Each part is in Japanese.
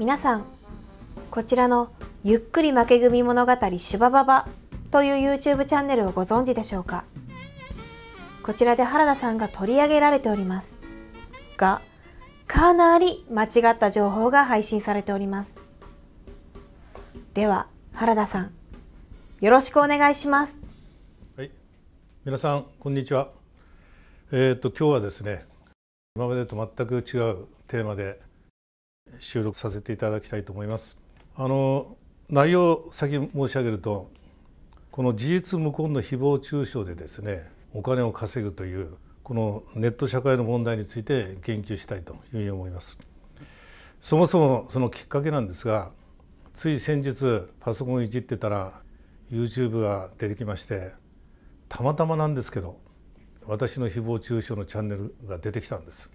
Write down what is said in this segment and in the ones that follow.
皆さんこちらの「ゆっくり負け組物語シュバババ」という YouTube チャンネルをご存知でしょうかこちらで原田さんが取り上げられておりますがかなり間違った情報が配信されておりますでは原田さんよろしくお願いしますはい皆さんこんにちはえっ、ー、と今日はですね今までと全く違うテーマで収録させていただきたいと思います。あの内容を先申し上げるとこの事実無根の誹謗中傷でですねお金を稼ぐというこのネット社会の問題について言及したいというふうに思います。そもそもそのきっかけなんですがつい先日パソコンをいじってたら YouTube が出てきましてたまたまなんですけど私の誹謗中傷のチャンネルが出てきたんです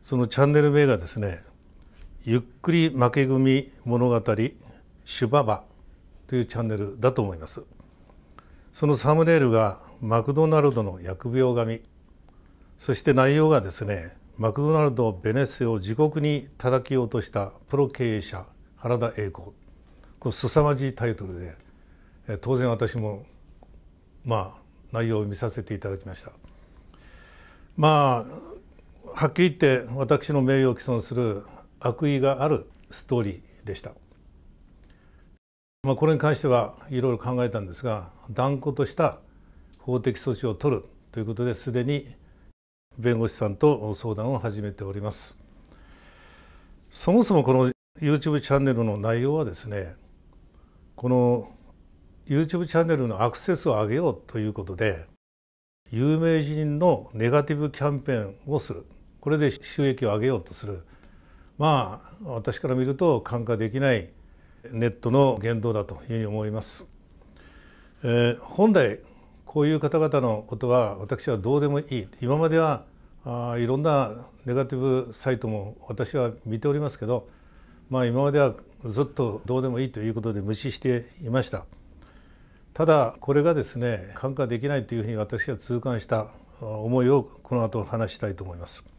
そのチャンネル名がですねゆっくり負け組物語シュババというチャンネルだと思いますそのサムネイルがマクドナルドの疫病神そして内容がですねマクドナルドベネッセを自国に叩き落としたプロ経営者原田栄子これ凄まじいタイトルで当然私もまあ内容を見させていただきましたまあはっきり言って私の名誉を毀損する悪意があるストーリーでした、まあ、これに関してはいろいろ考えたんですが断固とした法的措置を取るということですでに弁護士さんと相談を始めておりますそもそもこの YouTube チャンネルの内容はですねこの YouTube チャンネルのアクセスを上げようということで有名人のネガティブキャンペーンをするこれで収益を上げようとするまあ私から見ると感化できないネットの言動だというふうに思います。えー、本来こういう方々のことは私はどうでもいい今まではあいろんなネガティブサイトも私は見ておりますけど、まあ、今まではずっとどうでもいいということで無視していましたただこれがですね感化できないというふうに私は痛感した思いをこの後話したいと思います。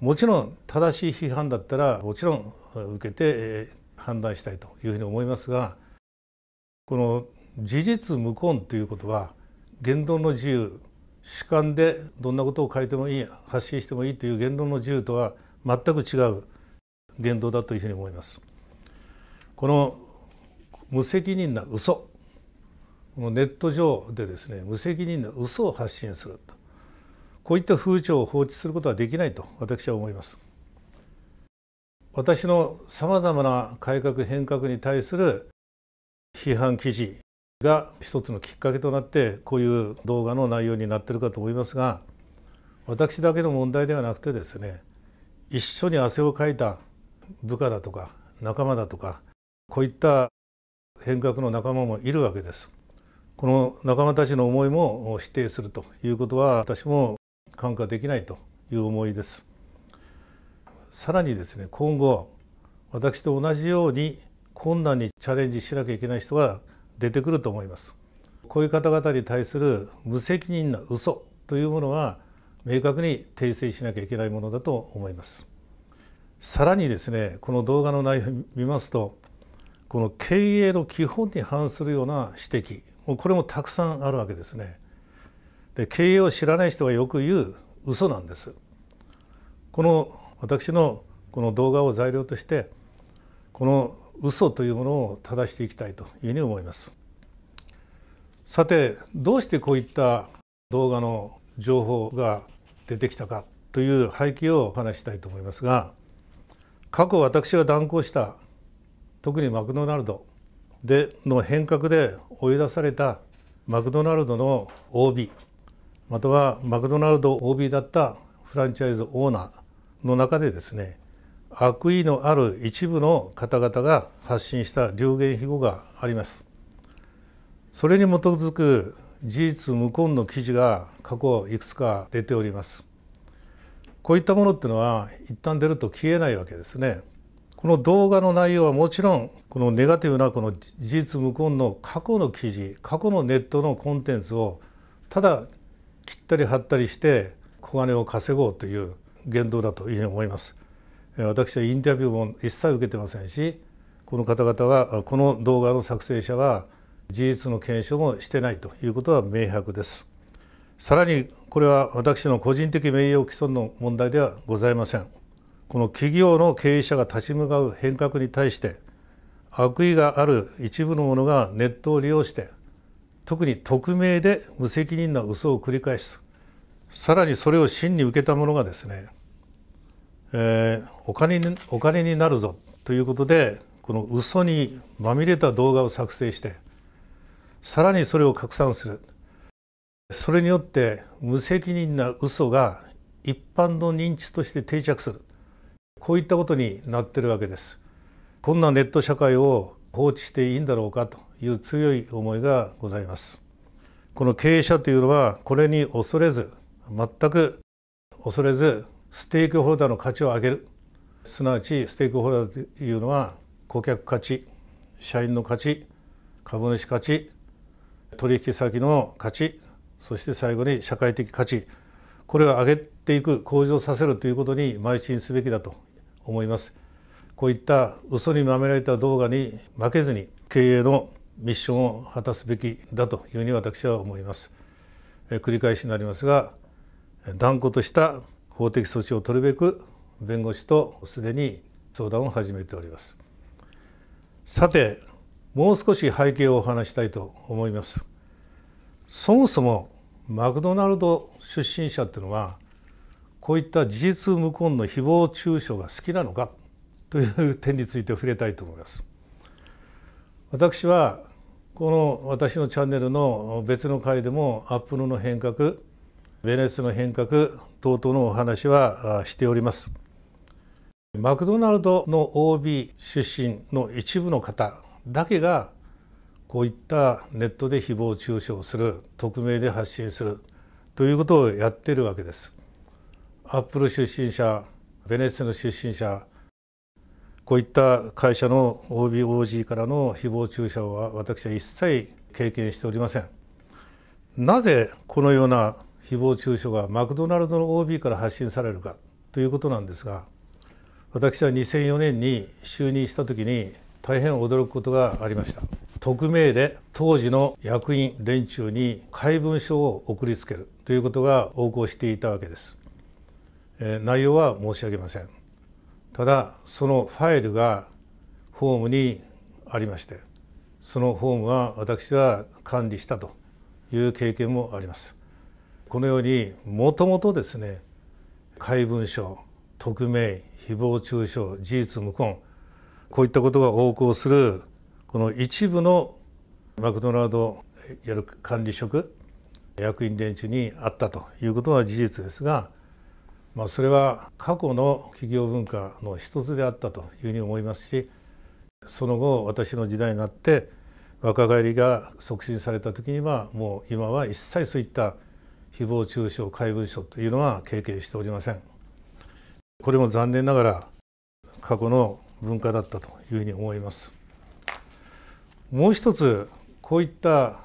もちろん正しい批判だったらもちろん受けて判断したいというふうに思いますがこの事実無根ということは言論の自由主観でどんなことを書いてもいい発信してもいいという言論の自由とは全く違う言動だというふうに思います。この無責任な嘘このネット上でですね無責任な嘘を発信するとこういった風潮を放置することはできないと私は思います私のさまざまな改革変革に対する批判記事が一つのきっかけとなってこういう動画の内容になってるかと思いますが私だけの問題ではなくてですね一緒に汗をかいた部下だとか仲間だとかこういった変革の仲間もいるわけです。この仲間たちの思いも否定するということは私も看過できないという思いです。さらにですね今後私と同じように困難にチャレンジしなきゃいけない人が出てくると思います。こういう方々に対する無責任な嘘というものは明確に訂正しなきゃいけないものだと思います。さらにですねこの動画の内容を見ますとこの経営の基本に反するような指摘もうこれもたくさんあるわけですね。で経営を知らない人がよく言う嘘なんですこの私のこの動画を材料としてこの嘘というものを正していきたいというふうに思いますさてどうしてこういった動画の情報が出てきたかという背景をお話したいと思いますが過去私が断行した特にマクドナルドでの変革で追い出されたマクドナルドの OB またはマクドナルド OB だったフランチャイズオーナーの中でですね悪意のある一部の方々が発信した流言飛語がありますそれに基づく事実無根の記事が過去いくつか出ておりますこういったものっていうのは一旦出ると消えないわけですねこの動画の内容はもちろんこのネガティブなこの事実無根の過去の記事過去のネットのコンテンツをただ切ったり貼ったりして小金を稼ごうという言動だというふうに思います。私はインタビューも一切受けてませんしこの方々はこの動画の作成者は事実の検証もしてないということは明白です。さらにこれは私の個人的名誉毀損の問題ではございません。この企業の経営者が立ち向かう変革に対して悪意がある一部の者がネットを利用して特に匿名で無責任な嘘を繰り返すさらにそれを真に受けた者がですね、えー、お金にお金になるぞということでこの嘘にまみれた動画を作成してさらにそれを拡散するそれによって無責任な嘘が一般の認知として定着するこういったことになってるわけです。こんなネット社会を放置していいんだろうかという強い思いがございますこの経営者というのはこれに恐れず全く恐れずステークホルダーの価値を上げるすなわちステークホルダーというのは顧客価値社員の価値株主価値取引先の価値そして最後に社会的価値これを上げていく向上させるということに邁進すべきだと思いますこういった嘘にまめられた動画に負けずに経営のミッションを果たすべきだというふうに私は思います。繰り返しになりますが断固とした法的措置を取るべく弁護士とすでに相談を始めております。さてもう少し背景をお話したいと思います。そもそもマクドナルド出身者っていうのはこういった事実無根の誹謗中傷が好きなのかという点について触れたいと思います。私はこの私のチャンネルの別の回でもアップルの変革ベネスの変革等々のお話はしておりますマクドナルドの OB 出身の一部の方だけがこういったネットで誹謗中傷する匿名で発信するということをやってるわけですアップル出身者ベネッセの出身者こういった会社の OBOG からの誹謗中傷は私は一切経験しておりません。なぜこのような誹謗中傷がマクドナルドの OB から発信されるかということなんですが私は2004年に就任した時に大変驚くことがありました匿名で当時の役員連中に怪文書を送りつけるということが横行していたわけです、えー、内容は申し上げませんただそのファイルがホームにありましてそのホームは私は管理したという経験もあります。このようにもともとですね怪文書匿名誹謗中傷事実無根こういったことが横行するこの一部のマクドナルドやる管理職役員連中にあったということは事実ですがまあ、それは過去の企業文化の一つであったというふうに思いますしその後私の時代になって若返りが促進された時にはもう今は一切そういった誹謗中傷怪文書というのは経験しておりませんこれも残念ながら過去の文化だったというふうに思いますもう一つこういった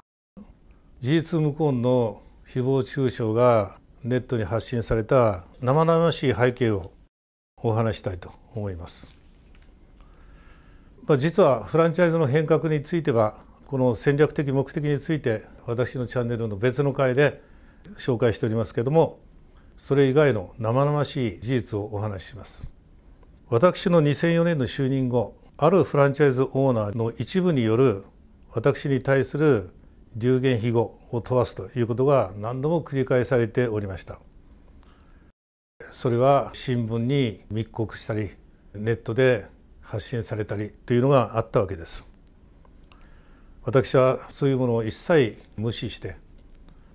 事実無根の誹謗中傷がネットに発信された生々しい背景をお話したいと思います。まあ、実はフランチャイズの変革についてはこの戦略的目的について私のチャンネルの別の回で紹介しておりますけどもそれ以外の生々しい事実をお話しします。私の2004年の就任後あるフランチャイズオーナーの一部による私に対する流言飛語を問わすということが何度も繰り返されておりました。それは新聞に密告したりネットで発信されたりというのがあったわけです私はそういうものを一切無視して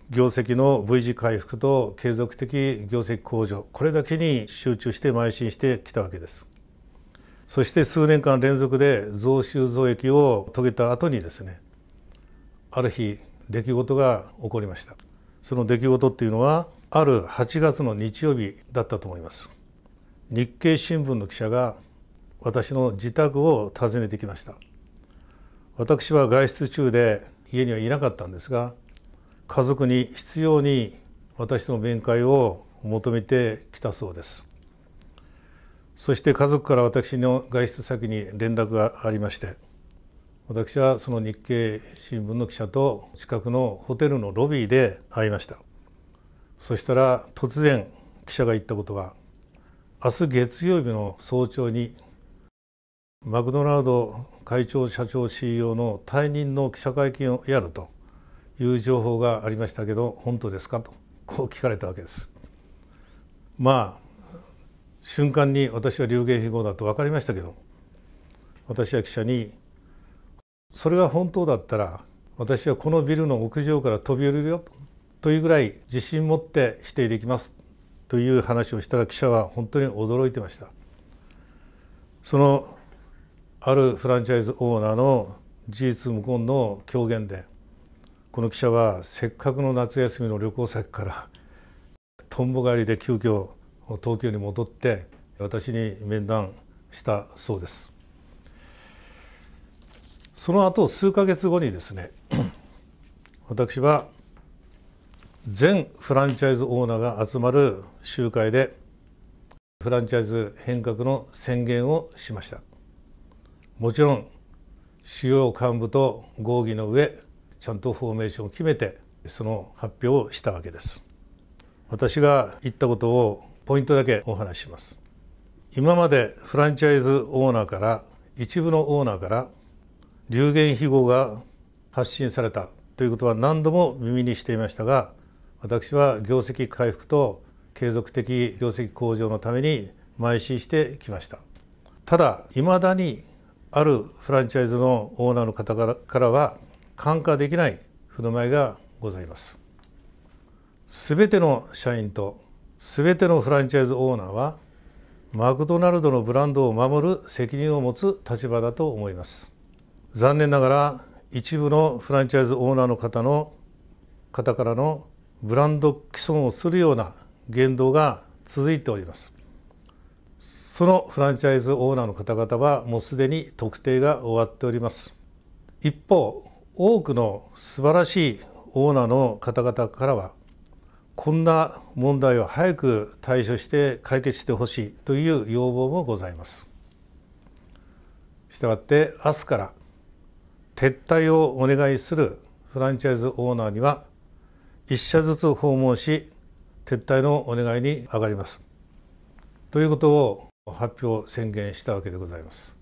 業績の V 字回復と継続的業績向上これだけに集中して邁進してきたわけですそして数年間連続で増収増益を遂げた後にですねある日出来事が起こりましたその出来事っていうのはある8月の日曜日だったと思います日経新聞の記者が私の自宅を訪ねてきました私は外出中で家にはいなかったんですが家族に必要に私との面会を求めてきたそうですそして家族から私の外出先に連絡がありまして私はその日経新聞の記者と近くのホテルのロビーで会いましたそしたら突然記者が言ったことは明日月曜日の早朝にマクドナルド会長社長 CEO の退任の記者会見をやるという情報がありましたけど本当ですかとこう聞かれたわけです。まあ瞬間に私は流言飛語だと分かりましたけど私は記者に「それが本当だったら私はこのビルの屋上から飛び降りるよ」とというぐらい自信持って否定できますという話をしたら記者は本当に驚いてましたそのあるフランチャイズオーナーの事実無根の狂言でこの記者はせっかくの夏休みの旅行先からとんぼ帰りで急遽東京に戻って私に面談したそうですその後数か月後にですね 私は全フランチャイズオーナーが集まる集会でフランチャイズ変革の宣言をしましたもちろん主要幹部と合議の上ちゃんとフォーメーションを決めてその発表をしたわけです私が言ったことをポイントだけお話しします今までフランチャイズオーナーから一部のオーナーから流言飛語が発信されたということは何度も耳にしていましたが私は業績回復と継続的業績向上のために邁進してきましたただ未だにあるフランチャイズのオーナーの方からは感化できない振る舞いがございます全ての社員と全てのフランチャイズオーナーはマクドナルドのブランドを守る責任を持つ立場だと思います残念ながら一部のフランチャイズオーナーの方の方からのブランド毀損をするような言動が続いておりますそのフランチャイズオーナーの方々はもうすでに特定が終わっております一方多くの素晴らしいオーナーの方々からはこんな問題を早く対処して解決してほしいという要望もございますしたがって明日から撤退をお願いするフランチャイズオーナーには1社ずつ訪問し撤退のお願いに上がりますということを発表宣言したわけでございます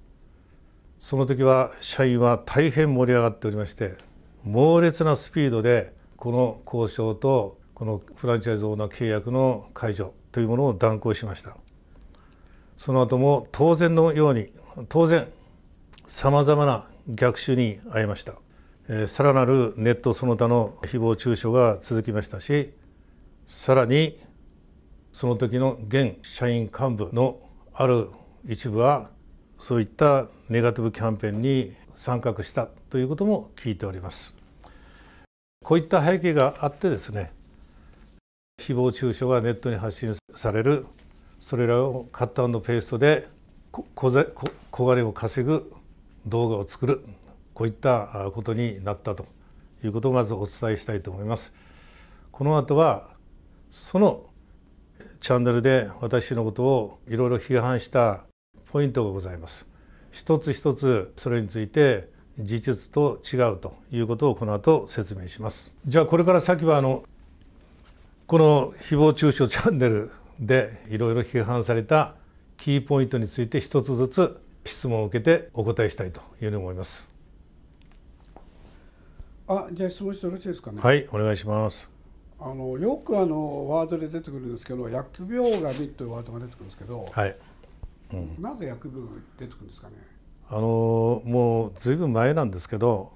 その時は社員は大変盛り上がっておりまして猛烈なスピードでこの交渉とこのフランチャイズオーナー契約の解除というものを断行しましたその後も当然のように当然さまざまな逆襲に遭いましたさらなるネットその他の誹謗中傷が続きましたしさらにその時の現社員幹部のある一部はそういったネガティブキャンペーンに参画したということも聞いておりますこういった背景があってですね誹謗中傷がネットに発信されるそれらをカットペーストで小金を稼ぐ動画を作るこういったことになったということをまずお伝えしたいと思います。この後はそのチャンネルで私のことをいろいろ批判したポイントがございます。一つ一つそれについて事実と違うということをこの後説明します。じゃあこれから先はあのこの誹謗中傷チャンネルでいろいろ批判されたキーポイントについて一つずつ質問を受けてお答えしたいというふうに思います。あじゃあ質問してよろしいですかねはいお願いしますあのよくあのワードで出てくるんですけど薬病神というワードが出てくるんですけど、はいうん、なぜ薬病が出てくるんですかねあのもうずいぶん前なんですけど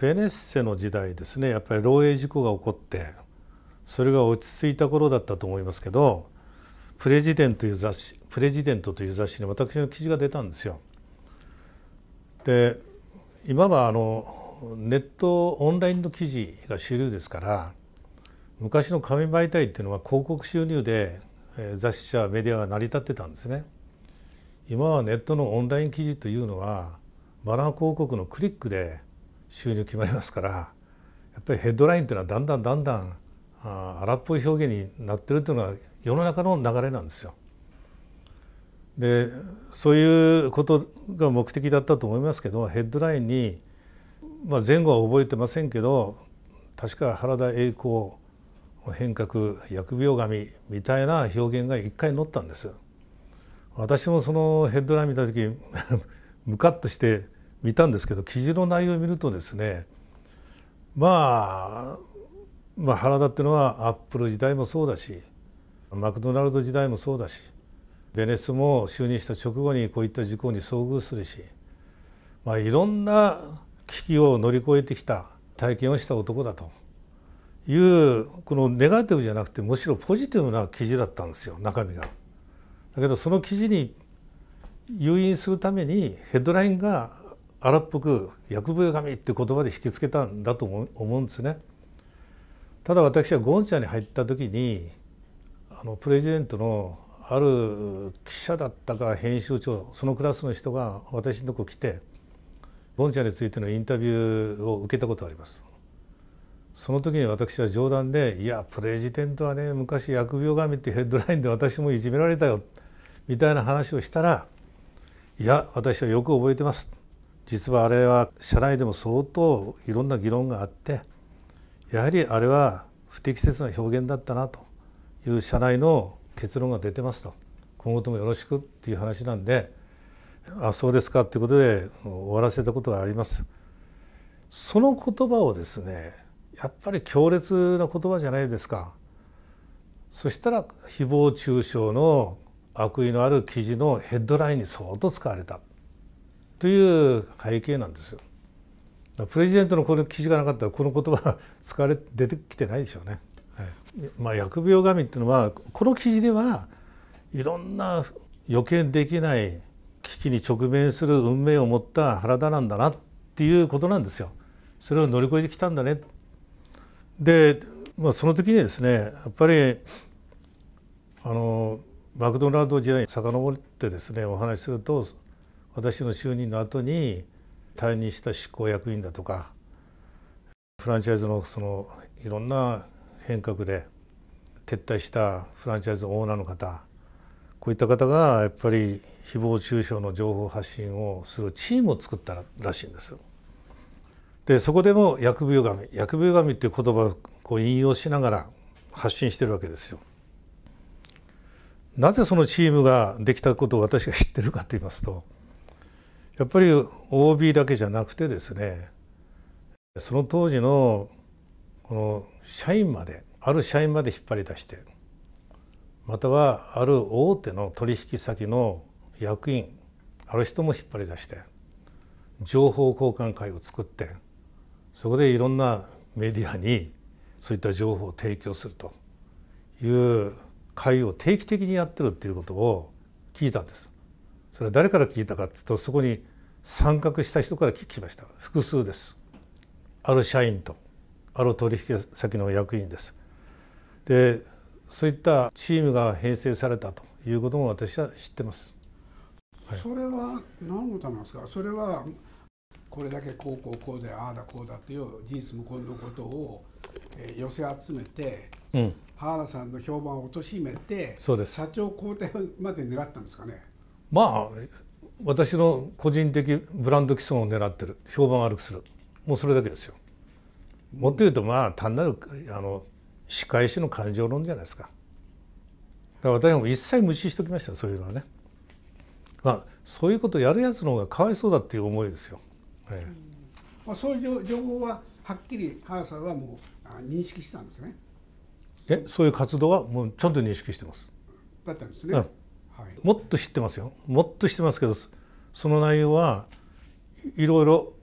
ベネッセの時代ですねやっぱり漏洩事故が起こってそれが落ち着いた頃だったと思いますけど「プレジデント」という雑誌「プレジデント」という雑誌に私の記事が出たんですよ。で今はあのネットオンラインの記事が主流ですから昔の紙媒体っていうのは広告収入で雑誌やメディアは成り立ってたんですね。今はネットのオンライン記事というのはバナー広告のクリックで収入決まりますからやっぱりヘッドラインというのはだんだんだんだん荒っぽい表現になってるっていうのは世の中の流れなんですよ。でそういうことが目的だったと思いますけどヘッドラインにまあ、前後は覚えてませんけど確か原田栄光変革疫病神みたいな表現が一回載ったんです私もそのヘッドライン見た時 ムカッとして見たんですけど記事の内容を見るとですねまあ、まあ、原田っていうのはアップル時代もそうだしマクドナルド時代もそうだしベネスも就任した直後にこういった事故に遭遇するし、まあ、いろんな危機を乗り越えてきた体験をした男だというこのネガティブじゃなくてむしろポジティブな記事だったんですよ中身が。だけどその記事に誘引するためにヘッドラインが荒っぽく「薬笛神」って言葉で引き付けたんだと思うんですね。ただ私はゴンチャに入った時にあのプレジデントのある記者だったか編集長そのクラスの人が私のとこ来てボンちゃんについてのインタビューを受けたことありますその時に私は冗談で「いやプレジデントはね昔疫病神ってヘッドラインで私もいじめられたよ」みたいな話をしたら「いや私はよく覚えてます」実はあれは社内でも相当いろんな議論があってやはりあれは不適切な表現だったなという社内の結論が出てますと今後ともよろしくっていう話なんであそうですかということで終わらせたことがあります。その言葉をですねやっぱり強烈な言葉じゃないですか。そしたら誹謗中傷の悪意のある記事のヘッドラインに相当使われたという背景なんですよ。プレジデントのこの記事がなかったらこの言葉は使われ出てきてないでしょうね。はい、まあ、疫病神っていうのはこの記事ではいろんな予見できない危機に直面する運命を持った原田なんだなっていうことなんですよ。それを乗り越えてきたんだね。で、まあ、その時にですねやっぱりあのマクドナルド時代に遡ってですねお話しすると私の就任の後に退任した執行役員だとかフランチャイズのそのいろんな変革で撤退したフランチャイズオーナーの方こういった方がやっぱり誹謗中傷の情報発信をするチームを作ったらしいんですよ。でそこでも薬病神薬病神っていう言葉をこう引用しながら発信してるわけですよ。なぜそのチームができたことを私が知ってるかと言いますとやっぱり OB だけじゃなくてですねその当時のこの社員まである社員まで引っ張り出してまたはある大手の取引先の役員ある人も引っ張り出して情報交換会を作ってそこでいろんなメディアにそういった情報を提供するという会を定期的にやってるっていうことを聞いたんです。それは誰から聞いたかっていうとそこに参画した人から聞きました複数です。ある社員とある取引先の役員です。でそういったチームが編成されたということも私は知ってます。はい、それは何のためですかそれはこれだけこうこうこうでああだこうだっていう事実無根のことを、えー、寄せ集めて、うん、原さんの評判を貶めてそうです社長交代まで狙ったんですかねまあ私の個人的ブランド基礎を狙ってる評判悪くするもうそれだけですよ。もっと言うとまあ単なるあの仕返しの感情論じゃないですか。だから私も一切無視しておきましたそういうのはね。まあそういうことをやるやつの方がかわいそうだっていう思いですよ。え、は、え、い、まあそういう情報ははっきり原さんはもう認識したんですね。えそういう活動はもうちゃんと認識してます。だったんですね。うん、はい、もっと知ってますよ。もっと知ってますけどその内容はいろいろ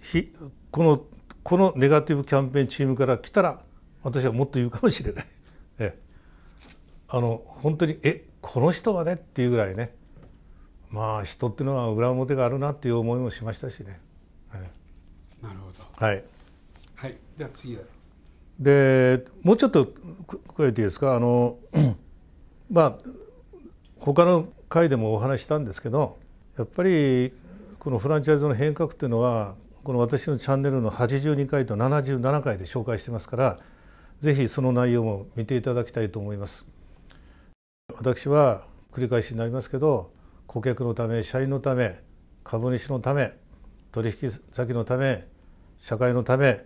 ひこのこのネガティブキャンペーンチームから来たら私はもっと言うかもしれない。えあの本当にえこの人はね」っていうぐらいねまあ人っていうのは裏表があるなっていう思いもしましたしね。えなるほど。はい。はい。じゃあ次でもうちょっと加えていいですかあの まあ他の回でもお話したんですけどやっぱりこのフランチャイズの変革っていうのはこの私のチャンネルの82回と77回で紹介してますからぜひその内容も見ていただきたいと思います。私は繰り返しになりますけど顧客のため社員のため株主のため取引先のため社会のため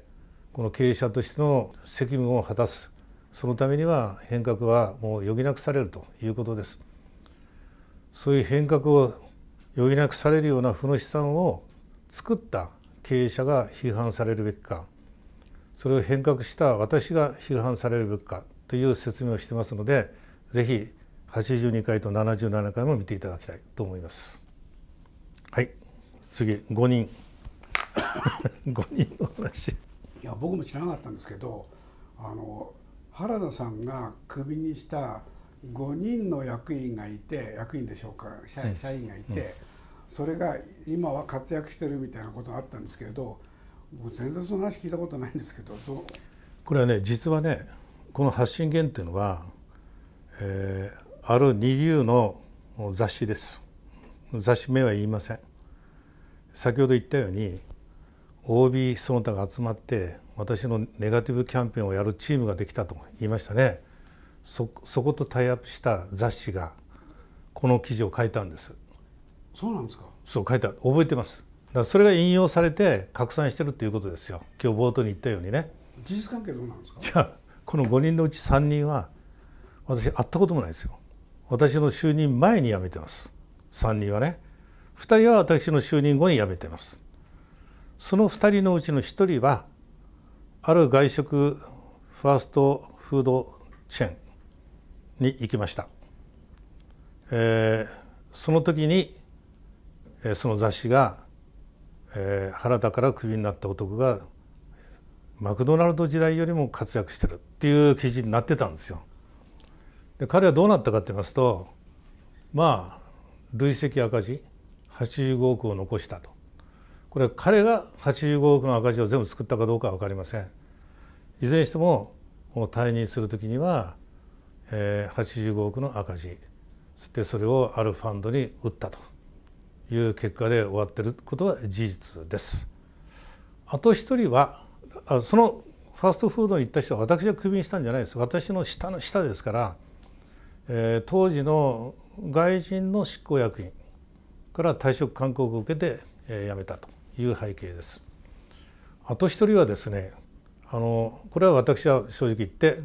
この経営者としての責務を果たすそのためには変革はもう余儀なくされるということです。そういう変革を余儀なくされるような負の資産を作った経営者が批判されるべきかそれを変革した私が批判されるべきかという説明をしてますので是非82回と77回も見ていただきたいと思います。はい次5人5 人の話いや僕も知らなかったんですけどあの原田さんがクビにした5人の役員がいて役員でしょうか社員がいて、うん、それが今は活躍してるみたいなことがあったんですけれど僕全然その話聞いたことないんですけどこれはね実はねこの発信源っていうのは、えー、ある二流の雑誌です雑誌名は言いません先ほど言ったように OB その他が集まって私のネガティブキャンペーンをやるチームができたと言いましたねそそことタイアップした雑誌がこの記事を書いたんですそうなんですかそう書いた覚えてますからそれが引用されて拡散してるっていうことですよ今日冒頭に言ったようにね事実関係どうなんですかいやこの5人のうち3人は私会ったこともないですよ私の就任前に辞めてます3人はね2人は私の就任後に辞めてますその2人のうちの1人はある外食ファーストフードチェーンに行きました、えー、その時にえその雑誌がえー、原田からクビになった男がマクドナルド時代よりも活躍してるっていう記事になってたんですよ。で彼はどうなったかと言いますとまあ累積赤字85億を残したとこれは彼が85億の赤字を全部作ったかどうかは分かりません。いずれにしてもも退任する時には、えー、85億の赤字そしてそれをあるファンドに売ったと。いう結果で終わってることは事実です。あと一人はあそのファーストフードに行った人は私がクビにしたんじゃないです私の下の下ですから、えー、当時の外人の執行役員から退職勧告を受けて、えー、辞めたという背景です。あと一人はですねあのこれは私は正直言って、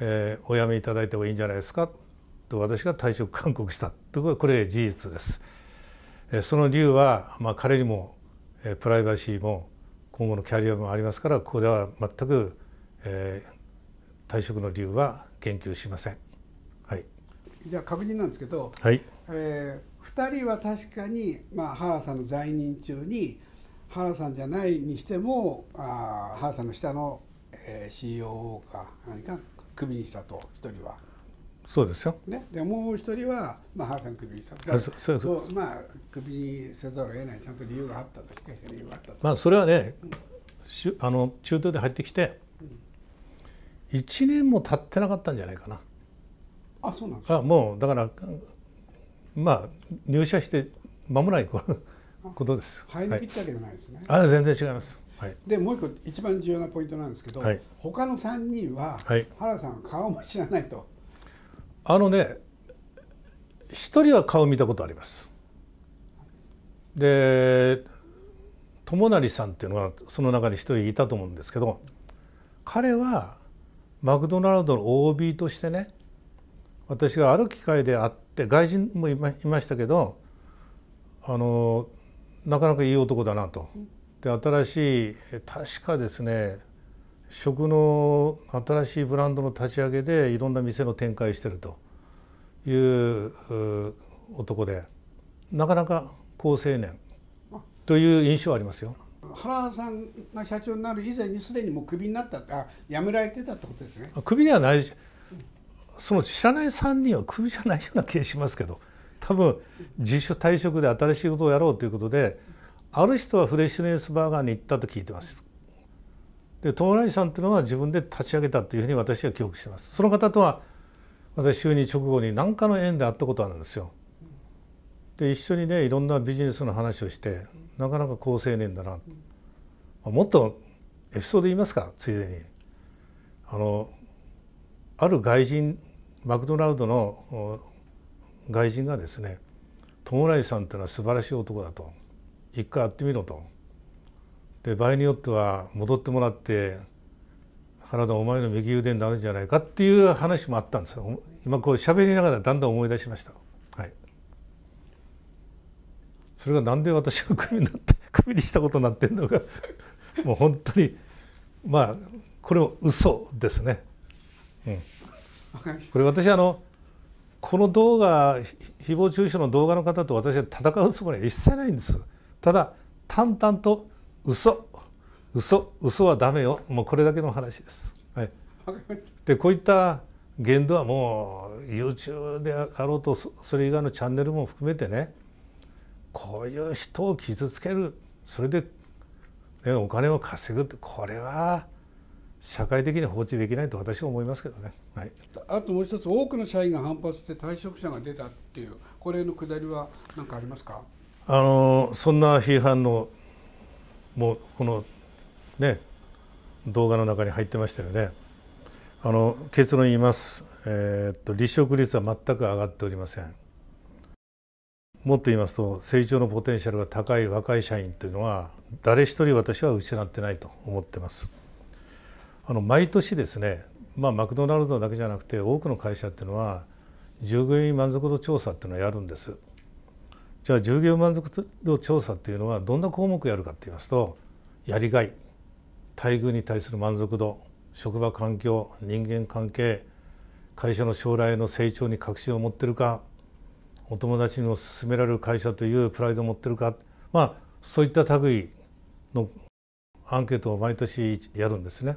えー、お辞めいただいてもいいんじゃないですかと私が退職勧告したとこれ事実です。その理由は、まあ、彼にもプライバシーも今後のキャリアもありますからここでは全く、えー、退職の理由は言及しません。はい、じゃあ確認なんですけど、はいえー、2人は確かに、まあ、原さんの在任中に原さんじゃないにしてもあ原さんの下の、えー、CEO か何かクビにしたと1人は。そうですよ、ね、でもう一人は、まあ、原さん首にさあそそうそうまあ首にせざるを得ないちゃんと理由があったとしかし理由があったまあそれはね、うん、しあの中東で入ってきて、うん、1年も経ってなかったんじゃないかなあそうなんですかあもうだからまあ入社して間もないことです入りきったわけじゃないですね、はい、あ全然違いますはい、でもう一個一番重要なポイントなんですけど、はい、他の3人は、原さん顔も知らないとあのね一人は顔見たことありますで友成さんっていうのがその中に一人いたと思うんですけど彼はマクドナルドの OB としてね私がある機会で会って外人もいましたけどあのなかなかいい男だなと。で新しい確かですね食の新しいブランドの立ち上げでいろんな店の展開してるという男でなかなか好青年という印象はありますよ。原さんが社長になる以前にすでにもうクビになったあ辞められてたってことですね。クビではないその知らない3人はクビじゃないような気がしますけど多分自主退職で新しいことをやろうということである人はフレッシュネスバーガーに行ったと聞いてますで東来さんというのは自分で立ち上げたというふうに私は記憶してますその方とは私就任直後に何かの縁で会ったことあるんですよで一緒にねいろんなビジネスの話をしてなかなか好青年だな、もっとエピソード言いますかついでにあのある外人マクドナルドの外人がですね「友来さんっていうのは素晴らしい男だ」と「一回会ってみろ」と。で場合によっては戻ってもらって原田お前の右腕になるんじゃないかっていう話もあったんですよ今こう喋りながらだんだん思い出しました、はい、それがなんで私がクビになってクビにしたことになってんのか もう本当にまあこれも嘘ですね、うん、これ私あのこの動画誹謗中傷の動画の方と私は戦うつもりは一切ないんですただ淡々と嘘嘘嘘はダメよもうこれだけの話です。はい、でこういった言動はもう YouTube であろうとそれ以外のチャンネルも含めてねこういう人を傷つけるそれで、ね、お金を稼ぐってこれは社会的に放置できないと私は思いますけどね、はい、あともう一つ多くの社員が反発して退職者が出たっていうこれのくだりは何かありますかあのそんな批判のもうこのね動画の中に入ってましたよね。あの結論言います、えー、っと離職率は全く上がっておりませんもっと言いますと成長のポテンシャルが高い若い社員というのは誰一人私は失ってないと思ってますあの毎年ですねまあマクドナルドだけじゃなくて多くの会社っていうのは従業員満足度調査っていうのをやるんですじゃあ従業満足度調査っていうのはどんな項目やるかっていいますとやりがい待遇に対する満足度職場環境人間関係会社の将来の成長に確信を持ってるかお友達にも勧められる会社というプライドを持ってるかまあそういった類のアンケートを毎年やるんですね。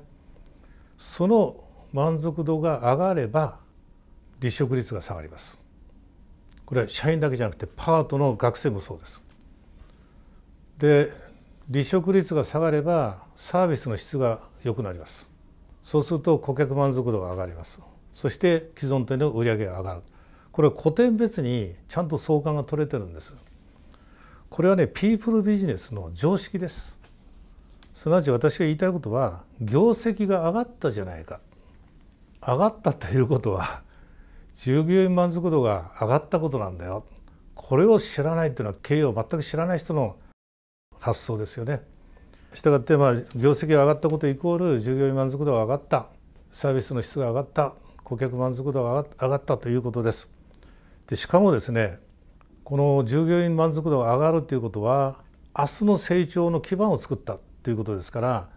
その満足度が上がれば離職率が下がります。これは社員だけじゃなくてパートの学生もそうです。で離職率が下がればサービスの質が良くなります。そうすると顧客満足度が上がります。そして既存店の売り上げが上がる。これは個店別にちゃんと相関が取れてるんです。これはねピープルビジネスの常識です。すなわち私が言いたいことは業績が上がったじゃないか上がったということは従業員満足度が上がったことなんだよこれを知らないというのは経営を全く知らない人の発想ですよね。したがってまあ業績が上がったことイコール従業員満足度が上がったサービスの質が上がった顧客満足度が上がったということです。でしかもですねこの従業員満足度が上がるということは明日の成長の基盤を作ったということですから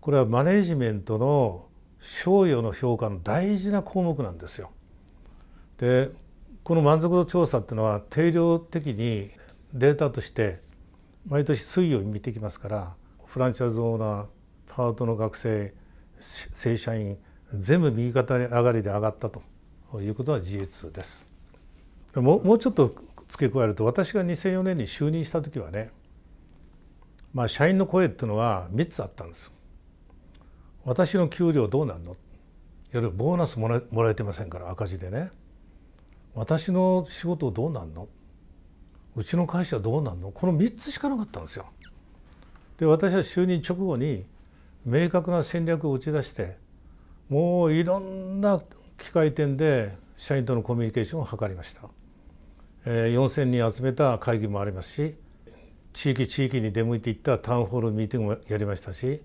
これはマネジメントの賞与の評価の大事な項目なんですよ。でこの満足度調査っていうのは定量的にデータとして毎年推移を見てきますからフランチャイズオーナーパートの学生正社員全部右肩上がりで上がったということは事実です。ももうちょっと付け加えると私が2004年に就任した時はね、まあ、社員の声っていうのは3つあったんです。私の給料どうなんのいわゆるボーナスもらえてませんから赤字でね。私の仕事どうなんのうちの会社どうなんのこの3つしかなかったんですよ。で私は就任直後に明確な戦略を打ち出してもういろんな機械店で社員とのコミュニケーションを図りました。え4,000人集めた会議もありますし地域地域に出向いていったタウンホールミーティングもやりましたし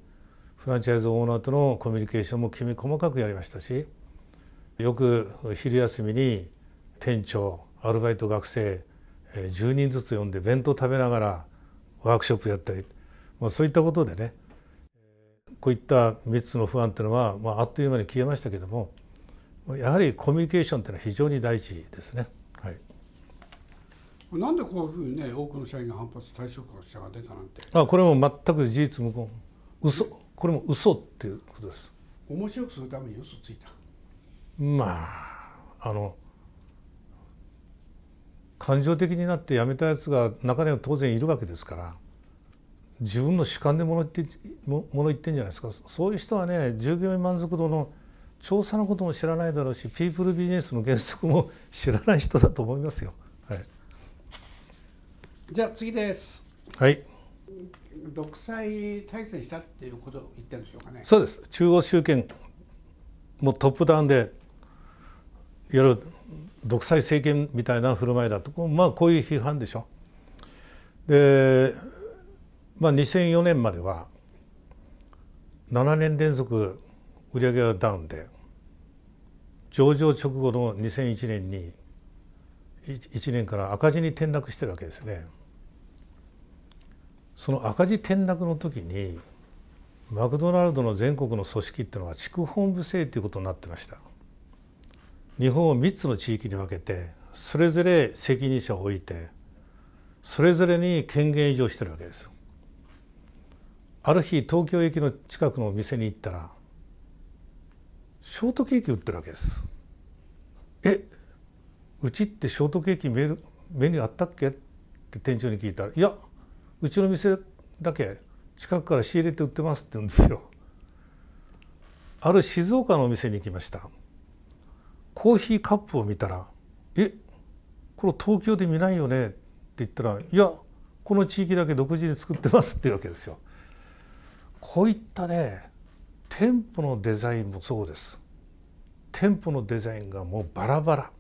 フランチャイズオーナーとのコミュニケーションもきめ細かくやりましたしよく昼休みに店長アルバイト学生10人ずつ呼んで弁当食べながらワークショップやったり、まあ、そういったことでねこういった3つの不安っていうのは、まあ、あっという間に消えましたけどもやはりコミュニケーションっていうのは非常に大事ですね。はい、なんでこういうふうにね多くの社員が反発退職者が出たなんてあこれも全く事実無根嘘これも嘘っていうことです面白くするために嘘ついたまああの感情的になって辞めたやつが中には当然いるわけですから自分の主観で物言っても物言ってんじゃないですかそういう人はね従業員満足度の調査のことも知らないだろうしピープルビジネスの原則も知らない人だと思いますよ。はい、じゃあ次です。はい独裁体制したっていうこと言ってるんでしょうかね。そうです。中央集権もうトップダウンでやる独裁政権みたいな振る舞いだと、まあ、こういう批判でしょ。で、まあ、2004年までは7年連続売り上げがダウンで上場直後の2001年に1年から赤字に転落してるわけですね。その赤字転落の時にマクドナルドの全国の組織っていうのは地区本部制ということになってました。日本を3つの地域に分けてそれぞれ責任者を置いてそれぞれに権限移譲してるわけですある日東京駅の近くのお店に行ったらショートケーキ売ってるわけですえうちってショートケーキメルメニューあったっけって店長に聞いたら「いやうちの店だけ近くから仕入れて売ってます」って言うんですよ。ある静岡のお店に行きました。コーヒーカップを見たら「えこれ東京で見ないよね」って言ったら「いやこの地域だけ独自で作ってます」っていうわけですよ。こういったね店舗のデザインもそうです。店舗のデザインがもうバラバラ。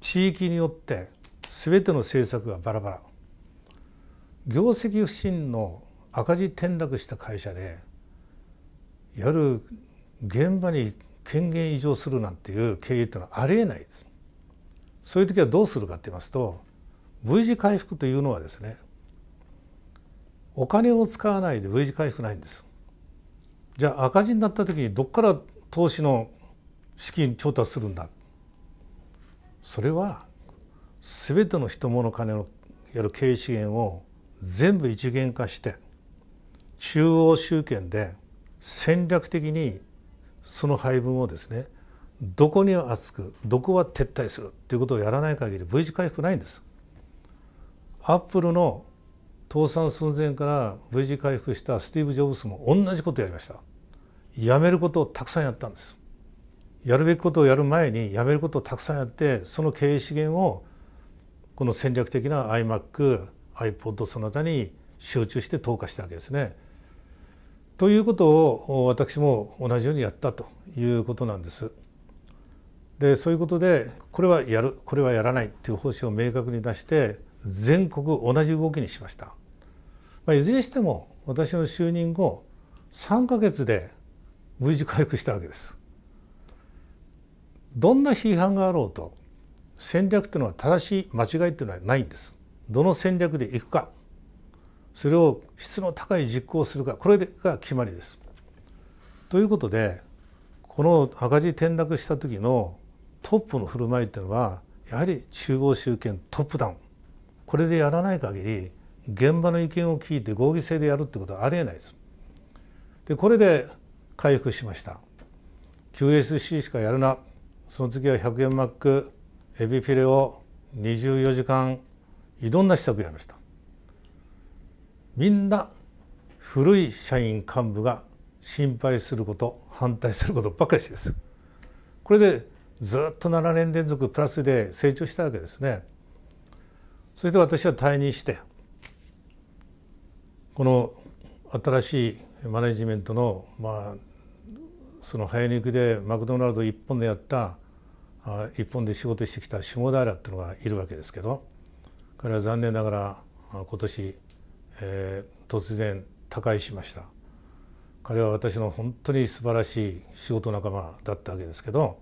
地域によって全ての政策がバラバラ。業績不振の赤字転落した会社でやる現場に権限移譲するなんていう経営というのはありえないです。そういう時はどうするかって言いますと V 字回復というのはですねお金を使わないで V 字回復ないんです。じゃあ赤字になった時にどっから投資の資金調達するんだそれは全ての人物金のやる経営資源を全部一元化して中央集権で戦略的にその配分をですねどこに厚くどこは撤退するっていうことをやらない限り V 字回復ないんです。アップルの倒産寸前から V 字回復したスティーブ・ジョブズも同じことやりました。やめることをたくさんやったんです。やるべきことをやる前にやめることをたくさんやってその経営資源をこの戦略的な iMac、iPod その他に集中して投下したわけですね。ということを私も同じようにやったということなんです。でそういうことでこれはやるこれはやらないっていう方針を明確に出して全国同じ動きにしました。まあ、いずれにしても私の就任後3ヶ月で V 字回復したわけです。どんな批判があろうと戦略というのは正しい間違いというのはないんです。どの戦略でいくかそれを質の高い実行をするかこれが決まりです。ということでこの赤字転落した時のトップの振る舞いっていうのはやはり中央集権トップダウンこれでやらない限り現場の意見を聞いて合議制でやるってことはありえないです。でこれで回復しました QSC しかやるなその次は100円マックエビフィレを24時間いろんな施策やりましたみんな古い社員幹部が心配すること反対することばかりですこれでずっと7年連続プラスで成長したわけですねそれで私は退任してこの新しいマネジメントのまあその早肉でマクドナルド一本でやった一本で仕事してきた下平っていうのがいるわけですけど彼は残念ながら今年えー、突然他界しました彼は私の本当に素晴らしい仕事仲間だったわけですけど、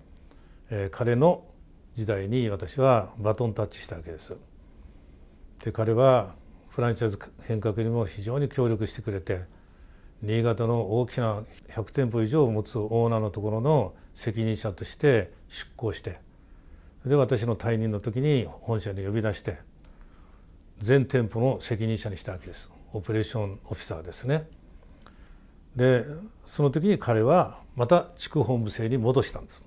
えー、彼の時代に私はバトンタッチしたわけです。で彼はフランチャイズ変革にも非常に協力してくれて新潟の大きな100店舗以上を持つオーナーのところの責任者として出向してで私の退任の時に本社に呼び出して全店舗の責任者にしたわけですオペレーションオフィサーですねでその時に彼はまた地区本部制に戻したんです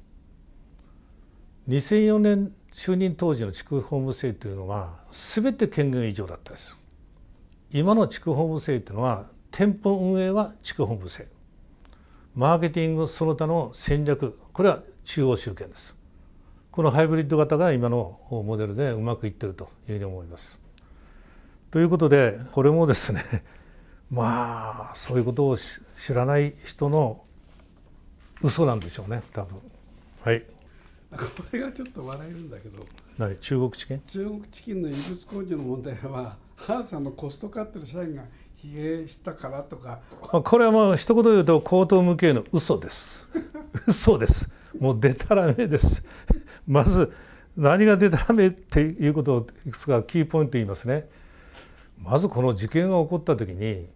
2004年就任当時の地区本部制というのは全て権限以上だったです今の地区本部制というのは店舗運営は地区本部制マーケティングその他の戦略これは中央集権ですこのハイブリッド型が今のモデルでうまくいってるというふうに思いますということでこれもですね まあそういうことを知らない人の嘘なんでしょうね多分はいこれがちょっと笑えるんだけど何中国チキン中国チキンの異物工事の問題はハーフさんのコストカットの社員が疲弊したからとかこれはもう一言で言うと口頭無形の嘘です 嘘ですもうでたらめです まず何がでたらめっていうことをいくつかキーポイント言いますねまずこの事件が起こった時に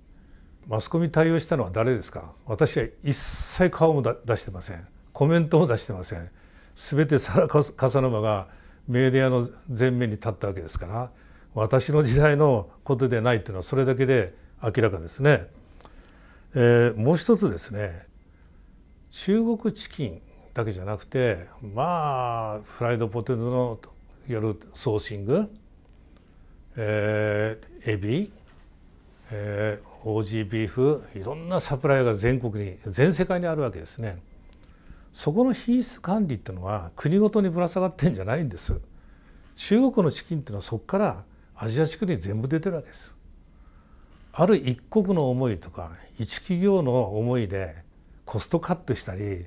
マスコミ対応したのは誰ですか私は一切顔も出してませんコメントも出してません全てサラ・カサノバがメディアの前面に立ったわけですから私の時代のことでないというのはそれだけで明らかですね。えー、もう一つですね中国チキンだけじゃなくてまあフライドポテトのやるソーシング、えー、エビ、えー、オージービーフいろんなサプライが全国に全世界にあるわけですね。そこの品質管理っていうのは国ごとにぶら下がってんじゃないんです。中国のチキンっていうのはそこからアジア地区に全部出てるわけです。ある一国の思いとか一企業の思いでコストカットしたり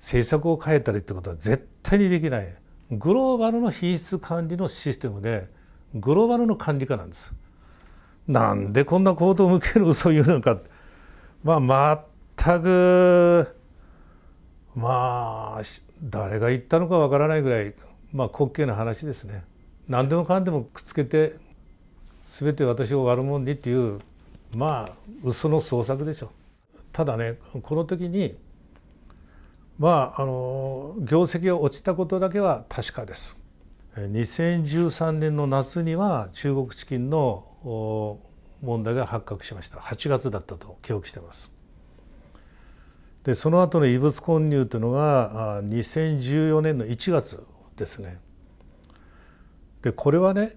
政策を変えたりってことは絶対にできないグローバルの品質管理のシステムでグローバルの管理化なんですなんでこんな行動を向ける嘘を言うのかまあ全くまあ誰が言ったのかわからないぐらい、まあ、滑稽な話ですね。何でもかんでもくっつけて全て私を悪者にっていうまあ嘘の創作でしょうただねこの時にまああの業績が落ちたことだけは確かです2013年の夏には中国資金の問題が発覚しました8月だったと記憶してます。でその後の異物混入というのが2014年の1月ですね。でこれはね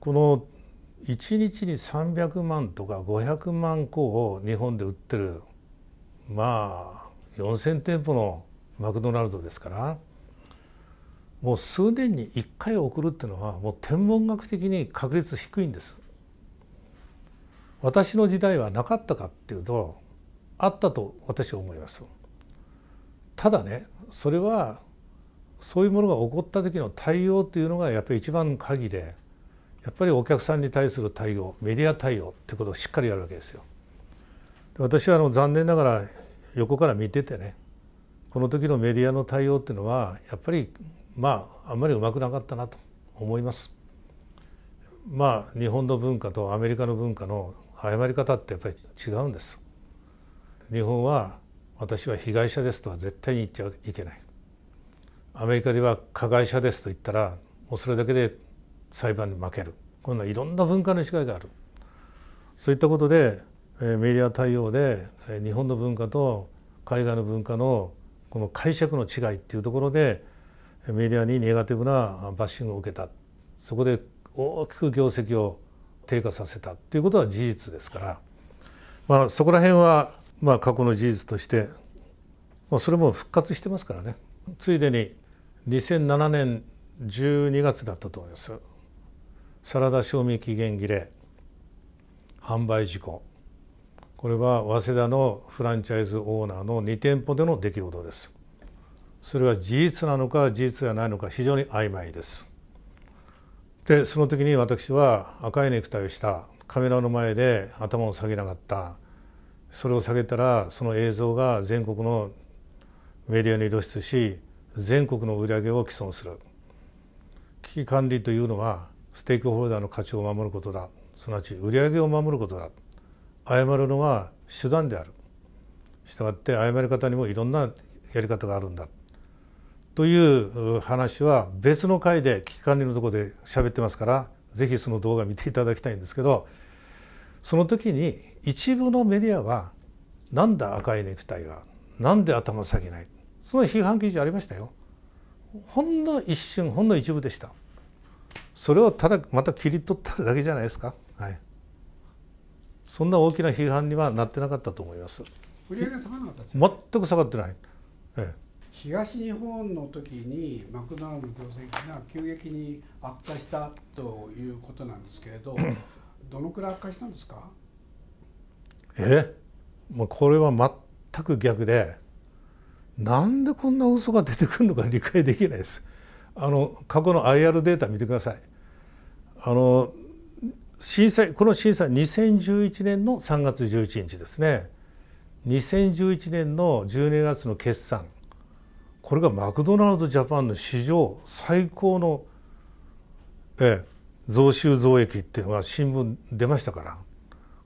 この1日に300万とか500万個を日本で売ってるまあ4,000店舗のマクドナルドですからもう数年に1回送るっていうのはもう天文学的に確率低いんです。私の時代はなかったかっていうとあったと私は思います。ただねそれはそういうものが起こった時の対応っていうのがやっぱり一番鍵でやっぱりお客さんに対する対応メディア対応ってことをしっかりやるわけですよ。で私はあの残念ながら横から見ててねこの時のメディアの対応っていうのはやっぱりまああんまりうまくなかったなと思います。まあ日本の文化とアメリカの文化の誤り方ってやっぱり違うんです。日本は私は被害者ですとは絶対に言っちゃいけない。アメリカでは加害者ですと言ったらもうそれだけで裁判に負けるこんないろんな文化の違いがあるそういったことでメディア対応で日本の文化と海外の文化のこの解釈の違いっていうところでメディアにネガティブなバッシングを受けたそこで大きく業績を低下させたということは事実ですから、まあ、そこら辺はまあ過去の事実として、まあ、それも復活してますからねついでに2007年12月だったと思いますサラダ賞味期限切れ販売事故これは早稲田のフランチャイズオーナーの2店舗での出来事ですそれは事実なのか事実でないのか非常に曖昧です。でその時に私は赤いネクタイをしたカメラの前で頭を下げなかったそれを下げたらその映像が全国のメディアに露出し全国の売り上げを毀損する危機管理というのはステークホルダーの価値を守ることだすなわち売り上げを守ることだ謝るのは手段であるしたがって謝り方にもいろんなやり方があるんだという話は別の回で危機管理のところで喋ってますから是非その動画見ていただきたいんですけどその時に一部のメディアは「なんだ赤いネクタイがなんで頭下げない」その批判記事ありましたよ。ほんの一瞬ほんの一部でした。それをただまた切り取っただけじゃないですか。はい、そんな大きな批判にはなってなかったと思います。売上が下がなかった全く下がってない。ええ東日本の時にマクドナルドの業績が急激に悪化したということなんですけれど どのくらい悪化したんですかえもうこれは全く逆でなんでこんな嘘が出てくるのか理解できないです。あの過去の IR データ見てください。あの震災この震災2011年の3月11日ですね2011年の12月の決算これがマクドナルド・ジャパンの史上最高の、ええ、増収増益っていうのが新聞出ましたから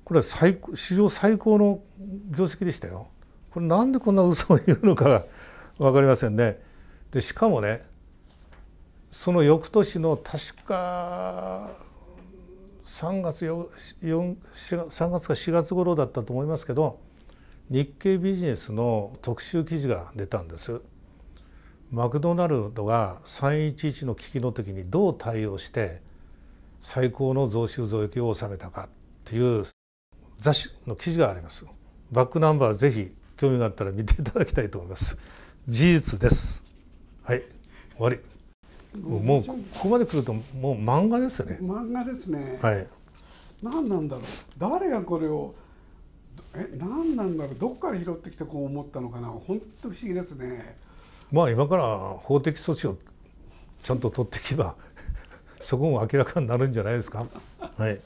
これは最史上最高の業績でしたよ。これなんでこんな嘘を言うのかが分かりませんね。でしかもねその翌年の確か3月 ,4 3月か4月頃だったと思いますけど日経ビジネスの特集記事が出たんです。マクドナルドが311の危機の時にどう対応して最高の増収増益を収めたかっていう雑誌の記事があります。バックナンバーぜひ興味があったら見ていただきたいと思います。事実です。はい、終わり。もうここまで来るともう漫画ですね。漫画ですね。はい。何なんだろう。誰がこれをえ何なんだろう。どっから拾ってきてこう思ったのかな。本当不思議ですね。まあ今から法的措置をちゃんと取っていけば そこも明らかになるんじゃないですか。はい、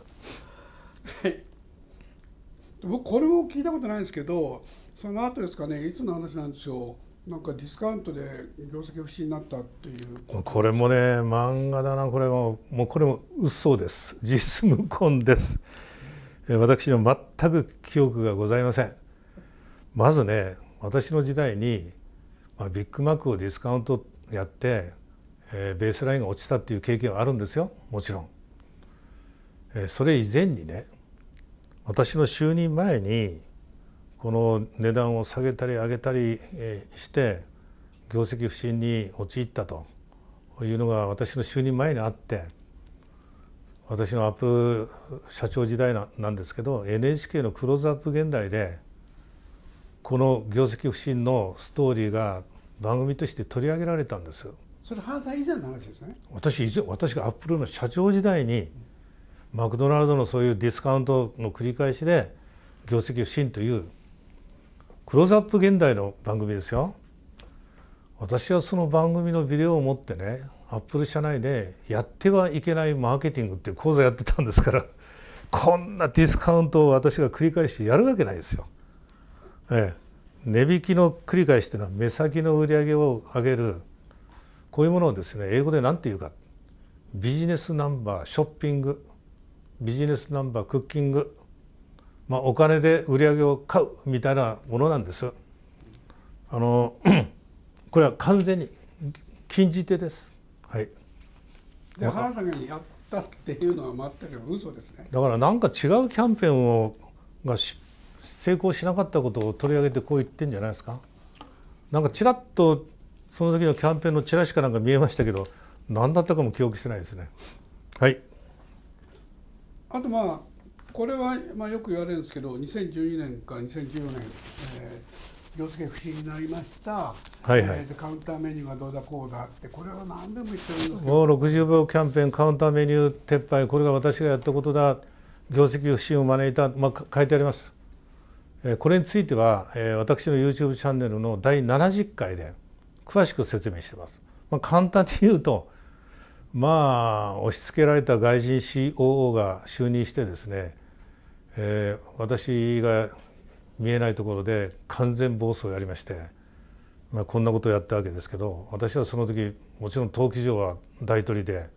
僕これも聞いたことないんですけどその後ですかねいつの話なんでしょうなんかディスカウントで業績不振になったっていうこれもね漫画だなこれも、もうこれも嘘です実無根です私には全く記憶がございませんまずね私の時代にまあ、ビッグマックをディスカウントやって、えー、ベースラインが落ちたっていう経験はあるんですよもちろん、えー、それ以前にね私の就任前にこの値段を下げたり上げたりして業績不振に陥ったというのが私の就任前にあって私のアップ社長時代なんですけど NHK の「クローズアップ現代」でこの業績不振のストーリーが番組として取り上げられたんですそれ犯罪以前の話ですね私以前私がアップルの社長時代に、マクドナルドのそういうディスカウントの繰り返しで業績不振というクローズアップ現代の番組ですよ私はその番組のビデオを持ってねアップル社内でやってはいけないマーケティングっていう講座やってたんですからこんなディスカウントを私が繰り返しやるわけないですよ。ええ、値引きの繰り返しというのは目先の売り上げを上げるこういうものをですね英語で何て言うかビジネスナンバーショッピングビジネスナンバークッキング、まあ、お金で売り上げを買うみたいなものなんです。あの これは完全に禁じ手です。はい。で原さんがやったっていうのは全く嘘ですね。だからなんか違うキャンペーンをが失成功しなかったことを取り上げてこう言ってんじゃないですかなんかちらっとその時のキャンペーンのチラシかなんか見えましたけど何だったかも記憶してないですねはいあとまあこれはまあよく言われるんですけど2012年か2014年、えー、行政不振になりました、はいはい、えー、カウンターメニューがどうだこうだってこれは何でも言ってるんですけどもう60秒キャンペーンカウンターメニュー撤廃これが私がやったことだ業績不振を招いた、まあ、書いてありますこれについては私の YouTube チャンネルの第70回で詳しく説明してます。まあ、簡単に言うとまあ押し付けられた外人 COO が就任してですね、えー、私が見えないところで完全暴走をやりまして、まあ、こんなことをやったわけですけど私はその時もちろん登記上は大取りで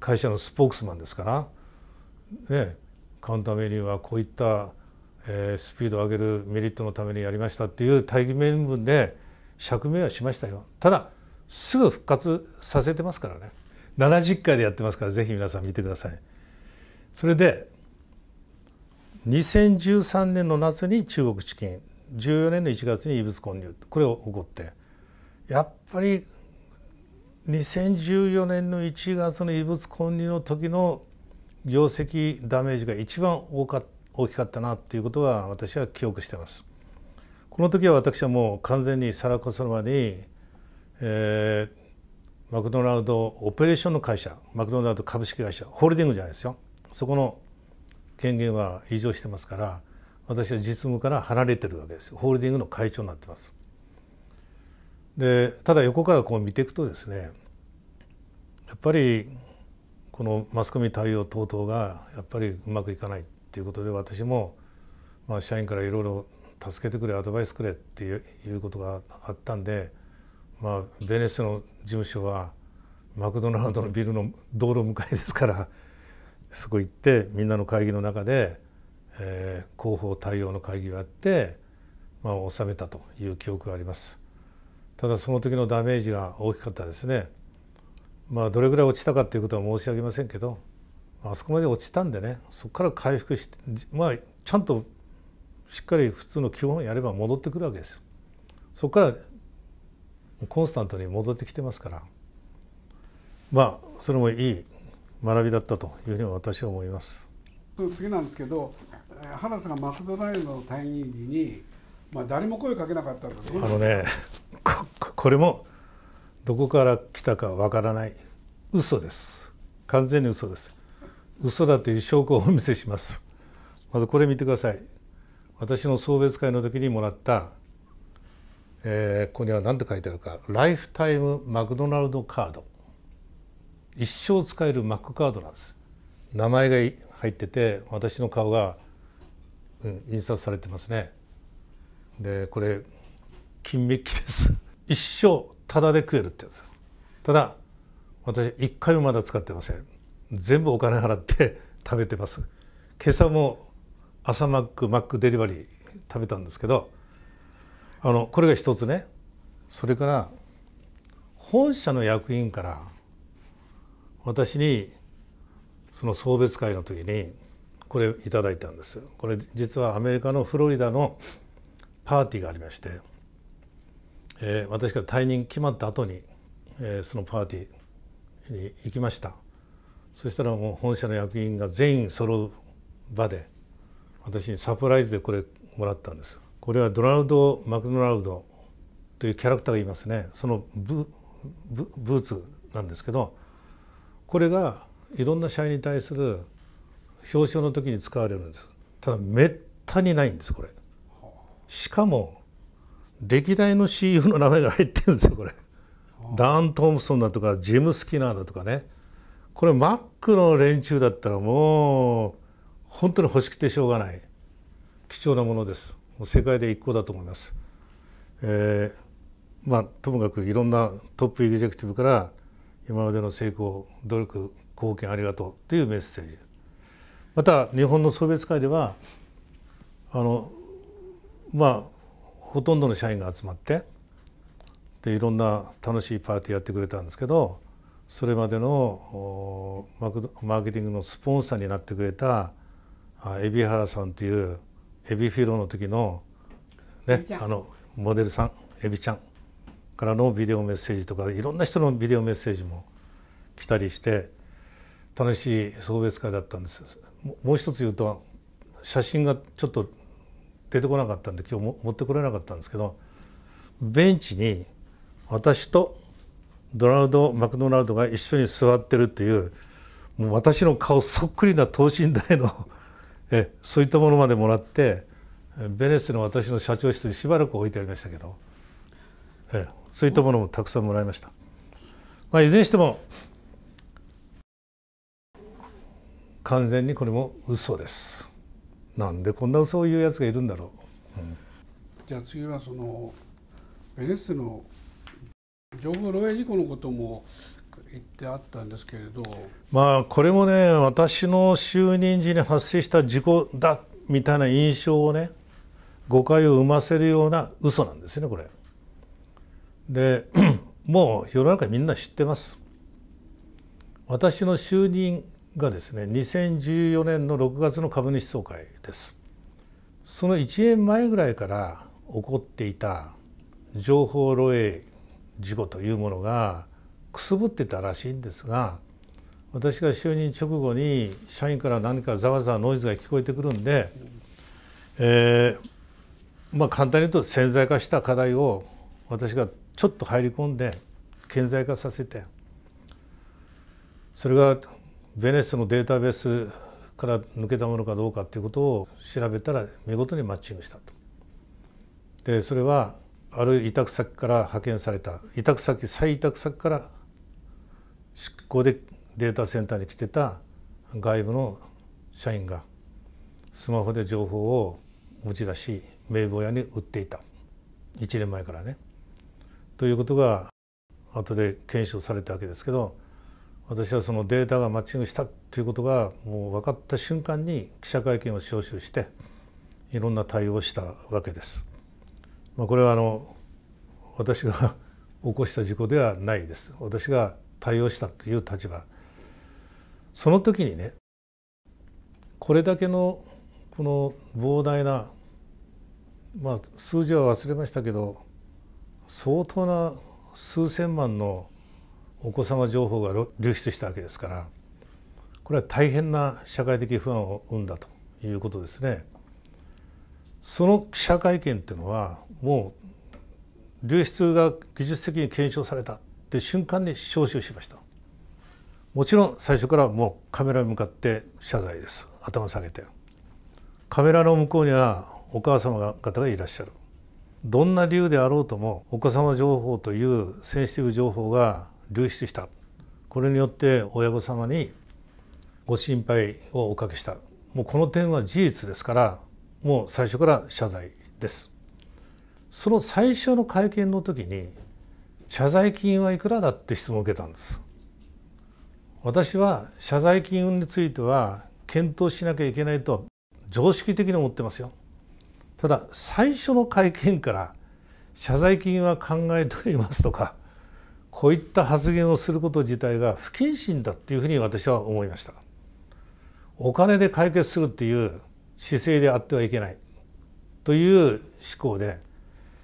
会社のスポークスマンですから、ね、カウンターメニューはこういったえー、スピードを上げるメリットのためにやりましたっていう大義名分で釈明はしましたよただすぐ復活させてますからね70回でやってますからぜひ皆さん見てくださいそれで2013年の夏に中国資金14年の1月に異物混入これを起こってやっぱり2014年の1月の異物混入の時の業績ダメージが一番多かった大きかったなっていうことは私は記憶してます。この時は私はもう完全にサラコソロマに、えー、マクドナルドオペレーションの会社マクドナルド株式会社ホールディングじゃないですよそこの権限は異常してますから私は実務から離れてるわけですホールディングの会長になってます。でただ横からこう見ていくとですねやっぱりこのマスコミ対応等々がやっぱりうまくいかないっていうことで私も、まあ、社員からいろいろ助けてくれアドバイスくれっていうことがあったんで、まあ、ベネッセの事務所はマクドナルドのビルの道路向かいですからそこ行ってみんなの会議の中で、えー、広報対応の会議をやって、まあ、収めたという記憶があります。ただその時のダメージが大きかったですね。まあ、どれぐらい落ちたかということは申し上げませんけどあそこまで落ちたんでねそこから回復してまあちゃんとしっかり普通の基本をやれば戻ってくるわけですよ。そこからコンスタントに戻ってきてますからまあそれもいい学びだったというふうに私は思います。次なんですけど原さんがマクドナルドの退任時に、まあ、誰も声かけなかったあのねここれもどこから来たかわからない嘘です完全に嘘です嘘だという証拠をお見せしますまずこれ見てください私の送別会の時にもらった、えー、ここには何て書いてあるかライフタイムマクドナルドカード一生使えるマックカードなんです名前が入ってて私の顔が、うん、印刷されてますねでこれ金メッキです一生タダで食えるってやつですただ私一回もまだ使ってません全部お金払って 食べてます今朝も朝マックマックデリバリー食べたんですけどあのこれが一つねそれから本社の役員から私にその送別会の時にこれいただいたんですこれ実はアメリカのフロリダのパーティーがありまして、えー、私が退任決まった後に、えー、そのパーティーに行きました。そしたらもう本社の役員が全員揃う場で私にサプライズでこれもらったんですこれはドナルド・マクドナルドというキャラクターがいますねそのブーツなんですけどこれがいろんな社員に対する表彰の時に使われるんですただめったにないんですこれしかも歴代の CEO の名前が入ってるんですよこれダーン・トープソンだとかジム・スキナーだとかねこれマックの連中だったらもう本当に欲しくてしょうがない貴重なものです世界で一個だと思います、えー、まあともかくいろんなトップエグゼクティブから今までの成功努力貢献ありがとうというメッセージまた日本の送別会ではあのまあほとんどの社員が集まってでいろんな楽しいパーティーやってくれたんですけどそれまでのマーケティングのスポンサーになってくれた海老原さんというエビフィロの時の,、ね、あのモデルさんエビちゃんからのビデオメッセージとかいろんな人のビデオメッセージも来たりして楽しい送別会だったんですもう一つ言うと写真がちょっと出てこなかったんで今日も持ってこれなかったんですけどベンチに私とドナルド・マクドナルドが一緒に座ってるっていうもう私の顔そっくりな等身大の えそういったものまでもらってベネスの私の社長室にしばらく置いてありましたけど、えそういったものもたくさんもらいました。まあ、いずれにしても完全にこれも嘘です。なんでこんな嘘を言うやつがいるんだろう。うん、じゃあ次はそのベネッセの情報漏洩事故のことも言ってあったんですけれど、まあ、これもね私の就任時に発生した事故だみたいな印象をね誤解を生ませるような嘘なんですねこれ。で もう世の中みんな知ってます。私の就任がですね2014年の6月の株主総会です。その1年前ぐらいから起こっていた情報漏洩事故というものがくすぶってたらしいんですが私が就任直後に社員から何かざわざわノイズが聞こえてくるんで、えー、まあ、簡単に言うと潜在化した課題を私がちょっと入り込んで顕在化させてそれがベネッセのデータベースから抜けたものかどうかっていうことを調べたら見事にマッチングしたと。でそれはある委託先から派遣された委託先再委託先から執行でデータセンターに来てた外部の社員がスマホで情報を持ち出し名簿屋に売っていた1年前からね。ということが後で検証されたわけですけど私はそのデータがマッチングしたということがもう分かった瞬間に記者会見を招集していろんな対応をしたわけです。まあ、これはあの私が起こした事故ではないです私が対応したという立場その時にねこれだけのこの膨大なまあ数字は忘れましたけど相当な数千万のお子様情報が流出したわけですからこれは大変な社会的不安を生んだということですね。その記者会見っていうのはもう流出が技術的に検証されたって瞬間に招集しましたもちろん最初からもうカメラに向かって謝罪です頭下げてカメラの向こうにはお母様方がいらっしゃるどんな理由であろうともお子様情報というセンシティブ情報が流出したこれによって親御様にご心配をおかけしたもうこの点は事実ですからもう最初から謝罪ですその最初の会見の時に謝罪金はいくらだって質問を受けたんです私は謝罪金については検討しなきゃいけないと常識的に思ってますよただ最初の会見から謝罪金は考えておりますとかこういった発言をすること自体が不謹慎だっていうふうに私は思いましたお金で解決するっていう姿勢であってはいけないという思考で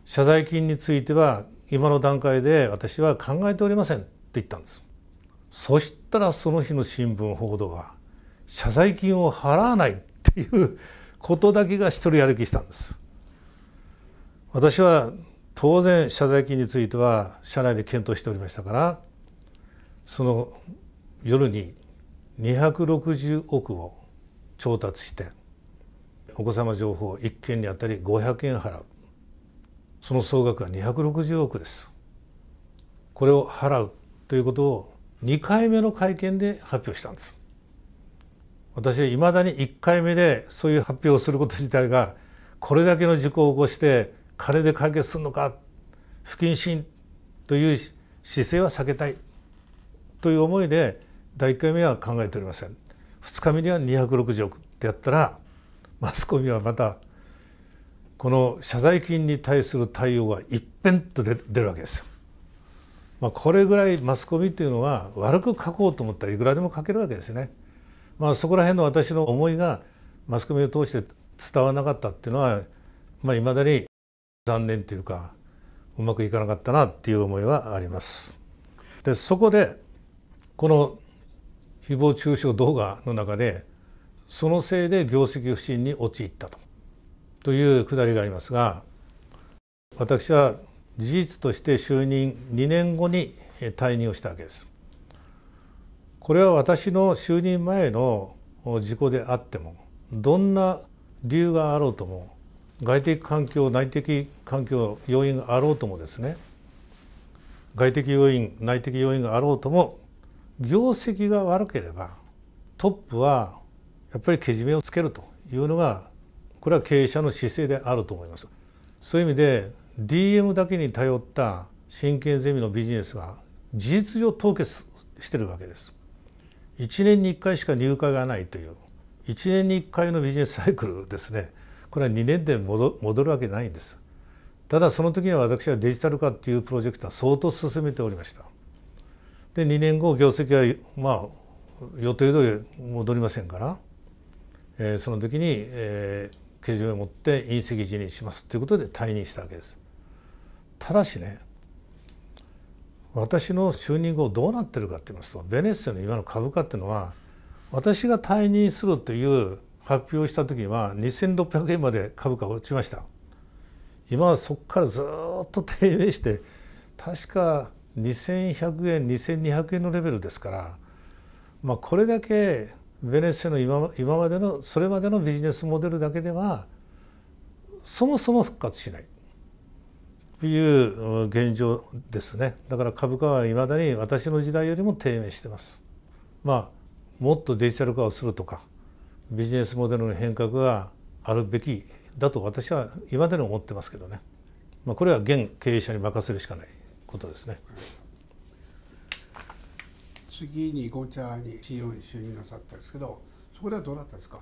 謝罪金については今の段階で私は考えておりませんって言ったんですそしたらその日の新聞報道は謝罪金を払わないっていうことだけが一人歩きしたんです私は当然謝罪金については社内で検討しておりましたからその夜に260億を調達してお子様情報1件にあたり500円払うその総額は260億ですこれを払うということを2回目の会見で発表したんです私はいまだに1回目でそういう発表をすること自体がこれだけの事故を起こして金で解決するのか不謹慎という姿勢は避けたいという思いで第1回目は考えておりません2日目には260億ってやったらマスコミはまたこの謝罪金に対する対応が一辺と出るわけですよ。まあ、これぐらいマスコミというのは悪く書こうと思ったらいくらでも書けるわけですね。まあ、そこら辺の私の思いがマスコミを通して伝わらなかったっていうのは、まあ、未だに残念というかうまくいかなかったなっていう思いはあります。でそこでこの誹謗中傷動画の中でそのせいで業績不振に陥ったとというくだりがありますが私は事実として就任2年後に退任をしたわけです。これは私の就任前の事故であってもどんな理由があろうとも外的環境内的環境要因があろうともですね外的要因内的要因があろうとも業績が悪ければトップはやっぱりけじめをつけるというのがこれは経営者の姿勢であると思います。そういう意味で DM だけに頼った真剣ゼミのビジネスは事実上凍結してるわけです。1年に1回しか入会がないという1年に1回のビジネスサイクルですねこれは2年で戻るわけないんです。ただその時には私はデジタル化っていうプロジェクトは相当進めておりました。で2年後業績はまあ予定通り戻りませんからえー、その時に、えー、けじめを持って引責辞任しますということで退任したわけです。ただしね私の就任後どうなってるかって言いますとベネッセの今の株価っていうのは私が退任するという発表した時は2600円まで株価落ちました今はそこからずっと低迷して確か2100円2200円のレベルですから、まあ、これだけベネッセの今今までのそれまでのビジネスモデルだけではそもそも復活しないという現状ですねだから株価はいまだに私の時代よりも低迷してます。まあ、もっとデジタル化をするとかビジネスモデルの変革があるべきだと私は今までに思ってますけどね、まあ、これは現経営者に任せるしかないことですね。次にゴンチャに CEO に就任なさったんですけどそこではどうだったんですか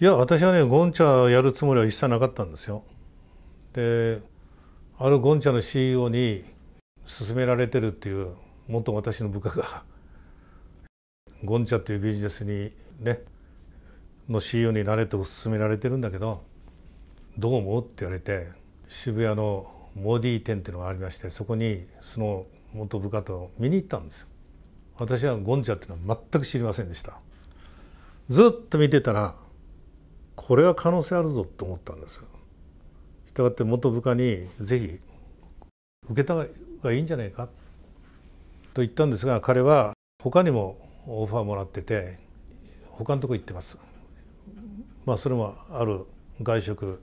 いや私はねゴンチャやるつもりは一切なかったんですよ。であるゴンチャの CEO に勧められてるっていう元私の部下がゴンチャっていうビジネスにねの CEO になれと勧められてるんだけどどう思うって言われて渋谷のモーディー店っていうのがありましてそこにその元部下と見に行ったんですよ。私はゴンジャっていうのは全く知りませんでしたずっと見てたらこれは可能性あるぞと思ったんですしたがって元部下に是非受けた方がいいんじゃないかと言ったんですが彼は他にもオファーもらってて他のとこ行ってますまあそれもある外食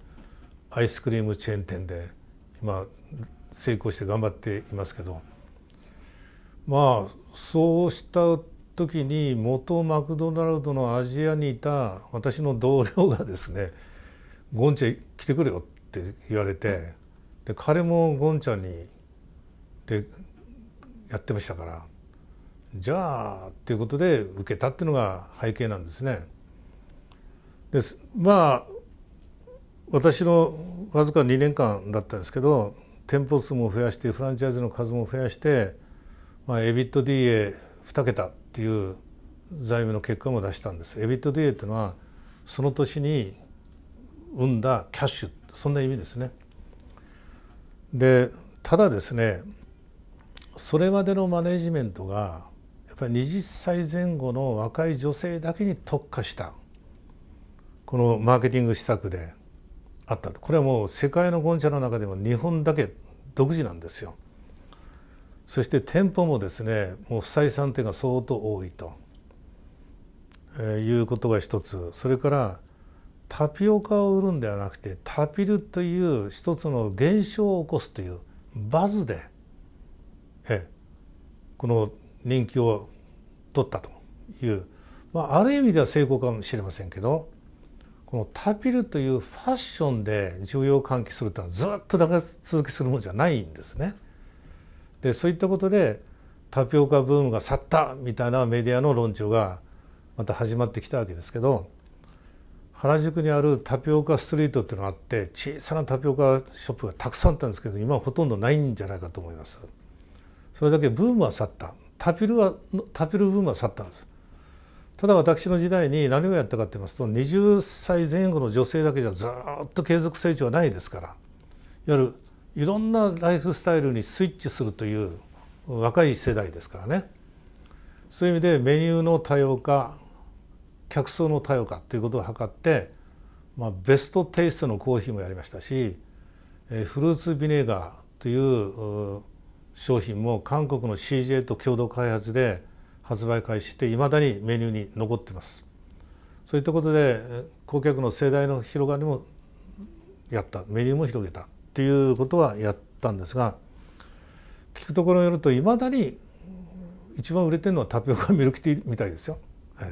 アイスクリームチェーン店で今成功して頑張っていますけどまあそうした時に元マクドナルドのアジアにいた私の同僚がですね「ゴンちゃん来てくれよ」って言われてで彼もゴンちゃんにでやってましたからじゃあっていうことで受けたっていうのが背景なんですね。ですまあ私のわずか2年間だったんですけど店舗数も増やしてフランチャイズの数も増やしてまあ、ット i t d a 2桁っていう財務の結果も出したんです。EBITDA というのはその年に生んだキャッシュそんな意味ですね。でただですねそれまでのマネジメントがやっぱり20歳前後の若い女性だけに特化したこのマーケティング施策であったこれはもう世界のゴンチャの中でも日本だけ独自なんですよ。そして店舗もですねもう不採算店が相当多いと、えー、いうことが一つそれからタピオカを売るんではなくてタピルという一つの現象を起こすというバズで、えこの人気を取ったという、まあ、ある意味では成功かもしれませんけどこのタピルというファッションで需要喚起するというのはずっと長続きするものじゃないんですね。でそういったことでタピオカブームが去ったみたいなメディアの論調がまた始まってきたわけですけど原宿にあるタピオカストリートっていうのがあって小さなタピオカショップがたくさんあったんですけど今はほとんどないんじゃないかと思います。それだけブームは去ったタピルはタピルブームは去ったんですただ私の時代に何をやったかと言いますと20歳前後の女性だけじゃずっと継続成長はないですからいわゆるいろんなライフスタイルにスイッチするという若い世代ですからねそういう意味でメニューの多様化客層の多様化ということを図って、まあ、ベストテイストのコーヒーもやりましたしフルーツビネガーという商品も韓国の CJ と共同開発で発売開始していまだにメニューに残ってます。そういったことで顧客の世代の広がりもやったメニューも広げたっていうことはやったんですが聞くところによるといまだに一番売れてるのはタピオカミルクティーみたいですよ。はい、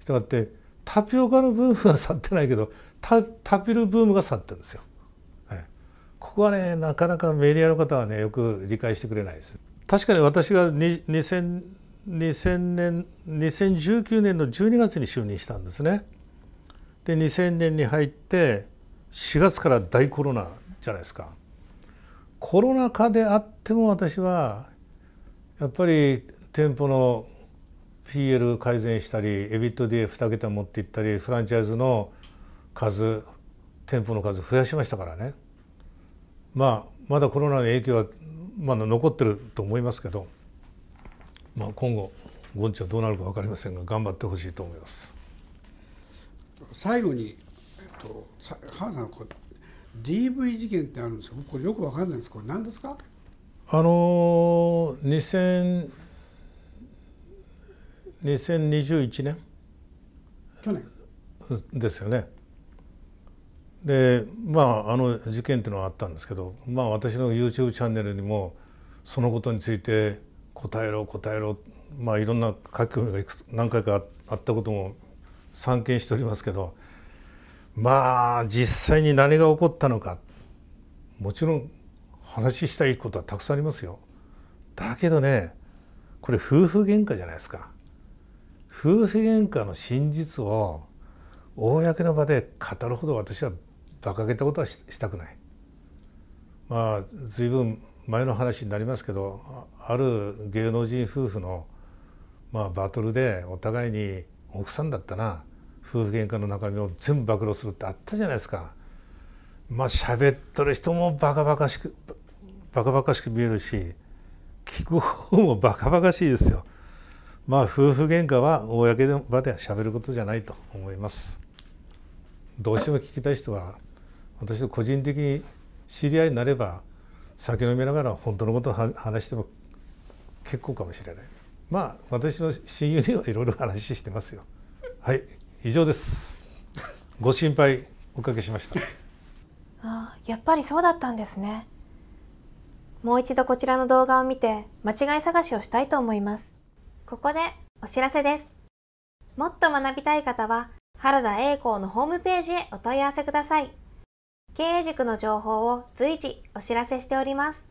したがってタピオカのブームは去ってないけどタピルブームが去ってるんですよ。はい、ここはねなかなかメディアの方はねよく理解してくれないです。確かに私が2000 2000年2019年の12月に就任したんですね。で2000年に入って4月から大コロナじゃないですか。コロナ禍であっても私はやっぱり店舗の PL 改善したりエビット d a 2桁持っていったりフランチャイズの数店舗の数増やしましたからね、まあ、まだコロナの影響はまだ残ってると思いますけど、まあ、今後ゴンチはどうなるか分かりませんが頑張ってほしいと思います。最後に、えっと、母さん DV 事件ってあるんですよこれよくわかんないですこれ何ですかあのー、2021年去年ですよねでまああの事件っていうのはあったんですけど、まあ、私の YouTube チャンネルにもそのことについて答えろ答えろまあいろんな書き込みが何回かあったことも散見しておりますけどまあ実際に何が起こったのかもちろん話したいことはたくさんありますよ。だけどねこれ夫婦喧嘩じゃないですか。夫婦喧嘩の真実を公の場で語るほど私は馬鹿げたことはしたくない。まあ随分前の話になりますけどある芸能人夫婦の、まあ、バトルでお互いに奥さんだったな夫婦喧嘩の中身を全部暴露するってあったじゃないですかまあ喋ってる人もバカバカしくバカバカしく見えるし聞く方もバカバカしいですよまあ夫婦喧嘩は公の場では喋ることじゃないと思いますどうしても聞きたい人は私の個人的に知り合いになれば酒飲みながら本当のことを話しても結構かもしれないまあ私の親友にはいろいろ話してますよはい以上ですご心配おかけしましたあやっぱりそうだったんですねもう一度こちらの動画を見て間違い探しをしたいと思いますここでお知らせですもっと学びたい方は原田栄光のホームページへお問い合わせください経営塾の情報を随時お知らせしております